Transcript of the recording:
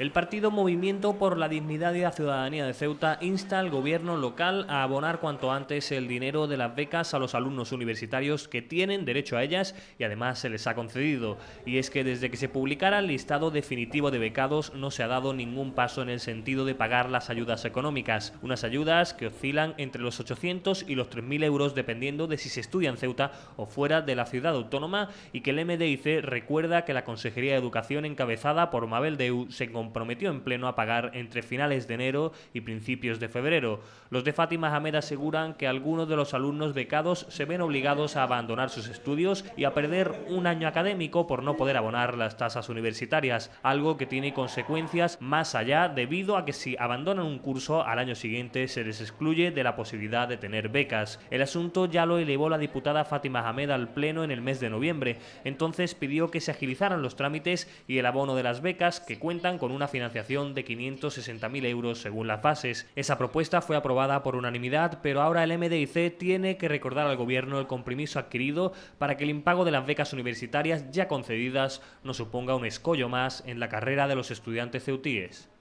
El partido Movimiento por la Dignidad y la Ciudadanía de Ceuta insta al gobierno local a abonar cuanto antes el dinero de las becas a los alumnos universitarios que tienen derecho a ellas y además se les ha concedido. Y es que desde que se publicara el listado definitivo de becados no se ha dado ningún paso en el sentido de pagar las ayudas económicas, unas ayudas que oscilan entre los 800 y los 3.000 euros dependiendo de si se estudia en Ceuta o fuera de la ciudad autónoma y que el MDIC recuerda que la Consejería de Educación encabezada por Mabel Deu se comprometió en pleno a pagar entre finales de enero y principios de febrero. Los de Fátima Hamed aseguran que algunos de los alumnos becados se ven obligados a abandonar sus estudios y a perder un año académico por no poder abonar las tasas universitarias, algo que tiene consecuencias más allá debido a que si abandonan un curso al año siguiente se les excluye de la posibilidad de tener becas. El asunto ya lo elevó la diputada Fátima Hamed al Pleno en el mes de noviembre. Entonces pidió que se agilizaran los trámites y el abono de las becas que cuentan con una financiación de 560.000 euros según las fases. Esa propuesta fue aprobada por unanimidad, pero ahora el MDIC tiene que recordar al gobierno el compromiso adquirido para que el impago de las becas universitarias ya concedidas no suponga un escollo más en la carrera de los estudiantes ceutíes.